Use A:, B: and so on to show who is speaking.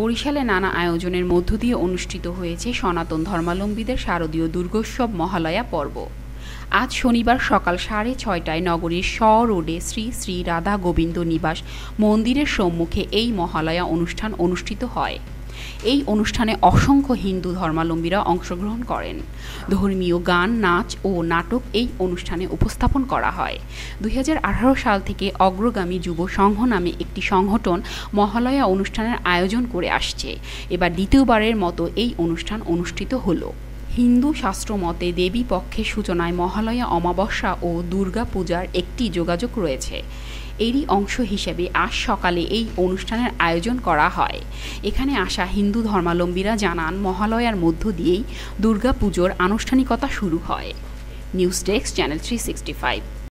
A: বরিশালে নানা আয়োজনের মধ্য দিয়ে অনুষ্ঠিত হয়েছে সনাতন ধর্মালম্বীদের শারদীয় দুর্গোৎসব মহালয়া পর্ব আজ শনিবার সকাল সাড়ে ছয়টায় নগরীর স রোডে শ্রী শ্রী রাধা গোবিন্দ নিবাস মন্দিরের সম্মুখে এই মহালয়া অনুষ্ঠান অনুষ্ঠিত হয় এই অনুষ্ঠানে অসংখ্য হিন্দু ধর্মাবলম্বীরা অংশগ্রহণ করেন ধর্মীয় গান নাচ ও নাটক এই অনুষ্ঠানে উপস্থাপন করা হয় দুই সাল থেকে অগ্রগামী যুব সংঘ নামে একটি সংগঠন মহালয়া অনুষ্ঠানের আয়োজন করে আসছে এবার দ্বিতীয়বারের মতো এই অনুষ্ঠান অনুষ্ঠিত হলো হিন্দু শাস্ত্র মতে দেবী পক্ষের সূচনায় মহালয়া অমাবস্যা ও দুর্গা পূজার একটি যোগাযোগ রয়েছে এরই অংশ হিসেবে আজ সকালে এই অনুষ্ঠানের আয়োজন করা হয় এখানে আসা হিন্দু ধর্মাবলম্বীরা জানান মহালয়ার মধ্য দিয়েই দুর্গাপুজোর আনুষ্ঠানিকতা শুরু হয় news desk channel three sixty five